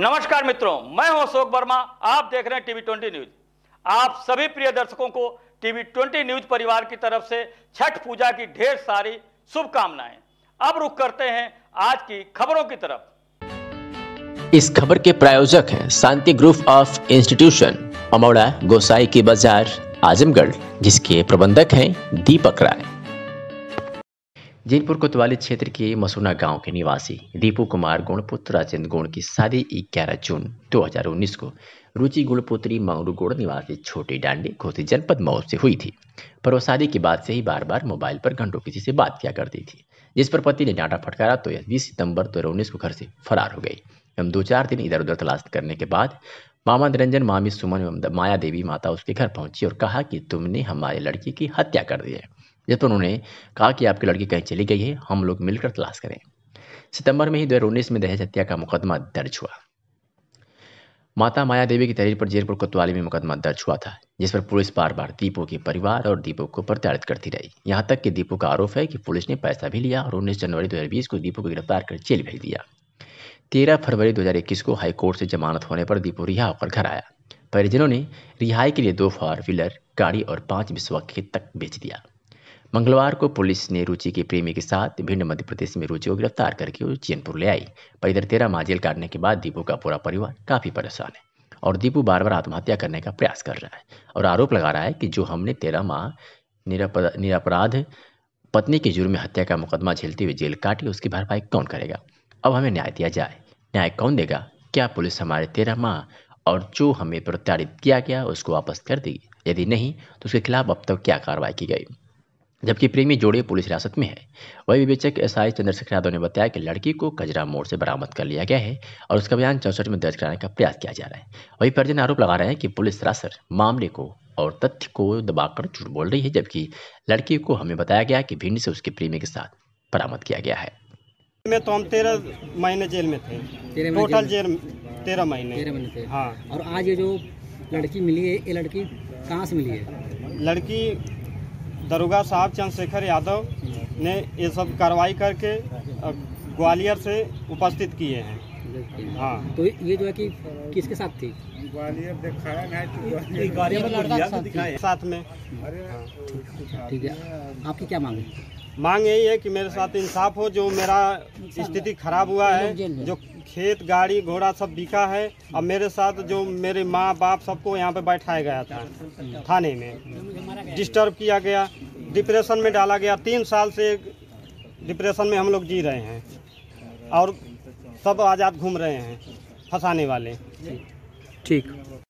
नमस्कार मित्रों मैं हूं अशोक वर्मा आप देख रहे हैं टीवी ट्वेंटी न्यूज आप सभी प्रिय दर्शकों को टीवी ट्वेंटी न्यूज परिवार की तरफ से छठ पूजा की ढेर सारी शुभकामनाएं अब रुख करते हैं आज की खबरों की तरफ इस खबर के प्रायोजक हैं Shanti group of institution Amaura Gosai की बाजार आजमगढ़ जिसके प्रबंधक है दीपक राय जैनपुर कोतवाली क्षेत्र के मसूना गांव के निवासी दीपू कुमार गुणपुत्र राजेंद्र गुण की शादी ग्यारह जून 2019 को रुचि गुणपुत्री मंगरू गुण निवासी छोटी डांडी घोसी जनपद मऊ से हुई थी पर वो शादी के बाद से ही बार बार मोबाइल पर घंटों किसी से बात किया करती थी जिस पर पति ने डांटा फटकारा तो यह बीस सितंबर दो को घर से फरार हो गई एवं दो चार दिन इधर उधर तलाश करने के बाद मामा निरंजन मामी सुमन एवं माया देवी माता उसके घर पहुंची और कहा कि तुमने हमारी लड़की की हत्या कर दी है जब उन्होंने कहा कि आपकी लड़की कहीं चली गई है हम लोग मिलकर तलाश करें सितंबर में ही दो में दहेज हत्या का मुकदमा दर्ज हुआ माता माया देवी की तहरीर पर जेरपुर कोतवाली में मुकदमा दर्ज हुआ था जिस पर पुलिस बार बार दीपू के परिवार और दीपू को प्रताड़ित करती रही यहाँ तक कि दीपू का आरोप है कि पुलिस ने पैसा भी लिया और उन्नीस जनवरी 2020 को दीपू को गिरफ्तार कर जेल भेज दिया तेरह फरवरी 2021 को हाईकोर्ट से जमानत होने पर दीपू रिहा होकर घर आया परिजनों ने रिहाई के लिए दो फॉर व्हीलर गाड़ी और पाँच बिस्वा तक बेच दिया मंगलवार को पुलिस ने रुचि के प्रेमी के साथ भिंड मध्य प्रदेश में रुचि को गिरफ्तार करके चैनपुर ले आई पर इधर तेरह माह जेल काटने के बाद दीपू का पूरा परिवार काफ़ी परेशान है और दीपू बार बार आत्महत्या करने का प्रयास कर रहा है और आरोप लगा रहा है कि जो हमने तेरह माह निरापराध पत्नी के जुर्म में हत्या का मुकदमा झेलते हुए जेल काटी उसकी भरपाई कौन करेगा अब हमें न्याय दिया जाए न्याय कौन देगा क्या पुलिस हमारे तेरह माह और जो हमें प्रताड़ित किया गया उसको वापस कर देगी यदि नहीं तो उसके खिलाफ अब तक क्या कार्रवाई की गई जबकि प्रेमी जोड़े पुलिस हिरासत में है वही विवेचक एस आई चंद्रशेखर यादव ने बताया कि लड़की को कजरा मोड़ से बरामद कर लिया गया है और उसका बयान चौसठ में दर्ज कराने का प्रयास किया जा रहा है वही परिजन आरोप लगा रहे हैं कि पुलिस सरासर मामले को और तथ्य को दबाकर झूठ बोल रही है जबकि लड़की को हमें बताया गया कि भिंड से उसके प्रेमी के साथ बरामद किया गया है में तो हम तेरह महीने जेल में थे टोटल जेल तेरह महीने हाँ और आज ये जो लड़की मिली है ये लड़की कहाँ से मिली है लड़की दरोगा साहब चंद्रशेखर यादव ने ये सब कार्रवाई करके ग्वालियर से उपस्थित किए हैं हाँ तो ये जो है कि किसके साथ थी ग्वालियर दिखाया तो साथ में हाँ, ठीक है आपकी क्या मांग है मांग यही है कि मेरे साथ इंसाफ हो जो मेरा स्थिति खराब हुआ है जो खेत गाड़ी घोड़ा सब बिका है और मेरे साथ जो मेरे माँ बाप सबको यहाँ पे बैठाया गया था थाने में हम्म। डिस्टर्ब किया गया डिप्रेशन में डाला गया तीन साल से डिप्रेशन में हम लोग जी रहे हैं और सब आज़ाद घूम रहे हैं फंसाने वाले ठीक